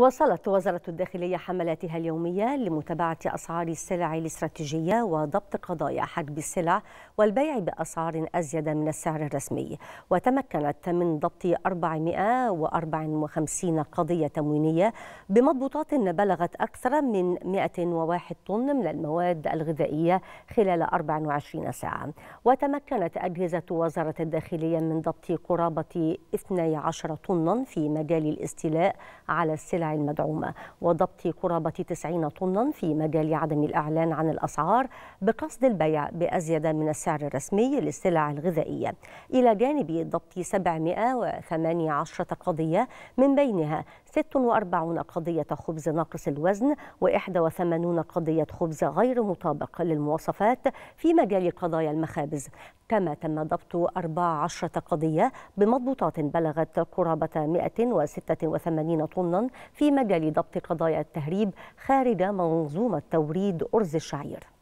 وصلت وزارة الداخلية حملاتها اليومية لمتابعة أسعار السلع الاستراتيجية وضبط قضايا حجب السلع والبيع بأسعار أزيد من السعر الرسمي وتمكنت من ضبط 454 قضية تموينية بمضبوطات بلغت أكثر من 101 طن من المواد الغذائية خلال 24 ساعة وتمكنت أجهزة وزارة الداخلية من ضبط قرابة 12 طنا في مجال الاستيلاء على السلع المدعومة وضبط قرابة 90 طنا في مجال عدم الإعلان عن الأسعار بقصد البيع بأزيد من السعر الرسمي للسلع الغذائية إلى جانب ضبط 718 قضية من بينها 46 قضية خبز ناقص الوزن و81 قضية خبز غير مطابق للمواصفات في مجال قضايا المخابز كما تم ضبط 14 قضية بمضبوطات بلغت قرابة 186 طنا في مجال ضبط قضايا التهريب خارج منظومة توريد أرز الشعير